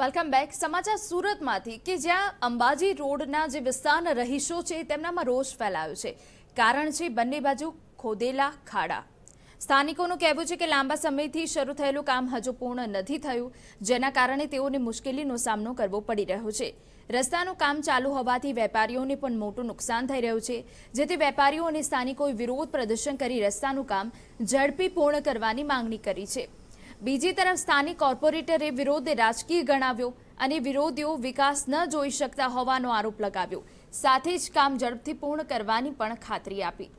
welcome back સમાચાર સુરતમાંથી કે જ્યાં અંબાજી રોડના જે વિસ્તારના રહીશો છે તેમનામાં રોષ ફેલાયો છે કારણ છે બંને બાજુ ખોદેલા ખાડા સ્થાનિકોનું કહેવું છે કે લાંબા સમયથી શરૂ થયેલું કામ હજુ પૂર્ણ નથી થયું જેના કારણે તેઓને મુશ્કેલીનો સામનો કરવો પડી રહ્યો છે રસ્તાનું કામ ચાલુ હોવાથી વેપારીઓને પણ મોટું નુકસાન થઈ રહ્યું છે જેથી વેપારીઓ અને સ્થાનિકોએ વિરોધ પ્રદર્શન કરી રસ્તાનું કામ ઝડપી પૂર્ણ કરવાની માંગણી કરી છે બીજી તરફ સ્થાનિક કોર્પોરેટરે વિરોધને રાજકીય ગણાવ્યો અને વિરોધીઓ વિકાસ ન જોઈ શકતા હોવાનો આરોપ લગાવ્યો સાથે જ કામ ઝડપથી પૂર્ણ કરવાની પણ ખાતરી આપી